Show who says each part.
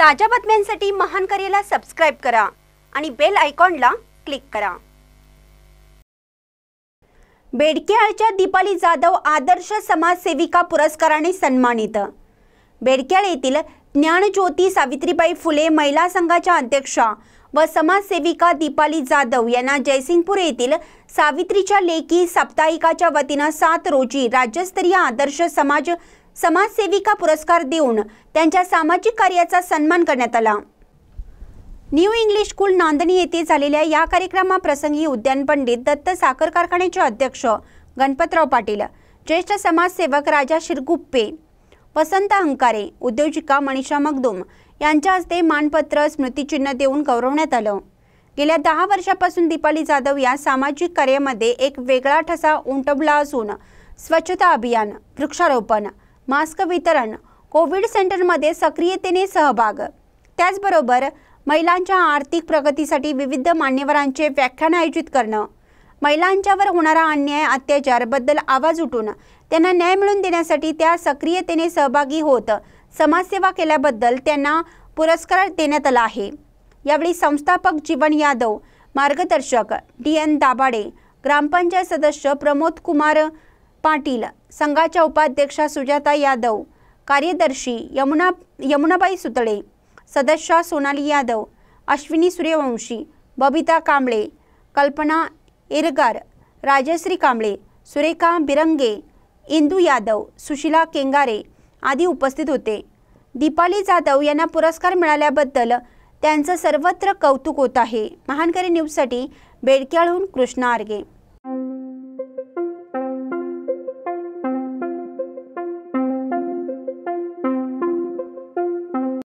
Speaker 1: ताज्या बातम्यांसाठी महान करेला सबस्क्राईब करा आणि बेल आयकॉनला क्लिक करा बेडक्याळच्या दीपाली जाधव आदर्श समाजसेविका पुरस्काराने सन्मानित बेडक्याळ येथील ज्ञानज्योती सावित्रीबाई फुले महिला संघाच्या अध्यक्षा व समाजसेविका दीपाली जाधव यांना जयसिंगपूर येथील सावित्रीच्या लेखी साप्ताहिकाच्या वतीनं सात रोजी राज्यस्तरीय आदर्श समाज समाजसेविका पुरस्कार देऊन त्यांच्या सामाजिक कार्याचा सन्मान करण्यात आला न्यू इंग्लिश स्कूल नांदणी येथे झालेल्या या कार्यक्रमाप्रसंगी उद्यान पंडित दत्त साखर कारखान्याचे अध्यक्ष गणपतराव पाटील ज्येष्ठ समाजसेवक राजा शिरगुप्पे वसंत हंकारे उद्योजिका मनीषा मगदुम यांच्या हस्ते मानपत्र स्मृतिचिन्ह देऊन गौरवण्यात आलं गेल्या दहा वर्षापासून दीपाली जाधव या सामाजिक कार्यामध्ये एक वेगळा ठसा उमटवला असून स्वच्छता अभियान वृक्षारोपण मास्क वितरण कोविड सेंटरमध्ये सक्रियतेने सहभाग त्याचबरोबर महिलांच्या आर्थिक प्रगतीसाठी विविध मान्यवरांचे व्याख्यान आयोजित करणं महिलांच्यावर होणारा अन्याय अत्याचारबद्दल आवाज उठून त्यांना न्याय मिळवून देण्यासाठी त्या सक्रियतेने सहभागी होत समाजसेवा केल्याबद्दल त्यांना पुरस्कार देण्यात आला आहे यावेळी संस्थापक जीवन यादव मार्गदर्शक डी एन दाबाडे ग्रामपंचायत सदस्य प्रमोद कुमार पाटील संघाच्या उपाध्यक्षा सुजाता यादव कार्यदर्शी यमुना यमुनाबाई सुतळे सदस्या सोनाली यादव अश्विनी सूर्यवंशी बबिता कांबळे कल्पना इरगार, राजश्री कांबळे सुरेखा बिरंगे इंदू यादव सुशीला केंगारे आदी उपस्थित होते दीपाली जाधव यांना पुरस्कार मिळाल्याबद्दल त्यांचं सर्वत्र कौतुक होत आहे महानकरी न्यूजसाठी बेडक्याळहून कृष्णा आर्गे